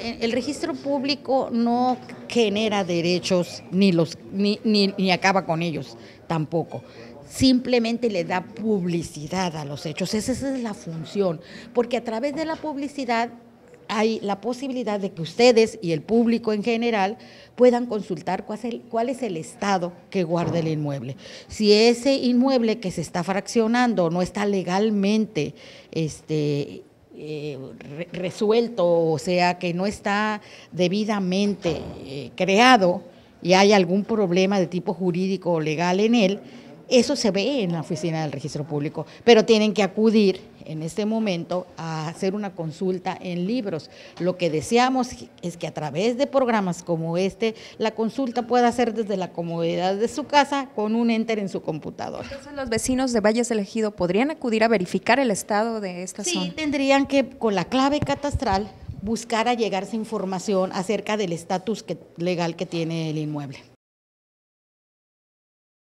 Eh, el registro público no genera derechos ni, los, ni, acaba con ellos tampoco. Simplemente le da publicidad a los hechos. Esa, es la función. Porque a través de la publicidad hay la posibilidad de que ustedes y el público en general puedan consultar cuál es, el, cuál es el, estado que guarda el inmueble. Si ese inmueble que se está fraccionando no está legalmente este, eh, resuelto, o sea, que no está debidamente eh, creado y hay algún problema de tipo jurídico o legal en él, eso se ve en la oficina del registro público, pero tienen que acudir en este momento a hacer una consulta en libros. Lo que deseamos es que a través de programas como este, la consulta pueda ser desde la comodidad de su casa con un enter en su computadora. Entonces, los vecinos de Valles Elegido, podrían acudir a verificar el estado de esta zona. Sí, tendrían que, con la clave catastral, buscar a llegarse información acerca del estatus legal que tiene el inmueble.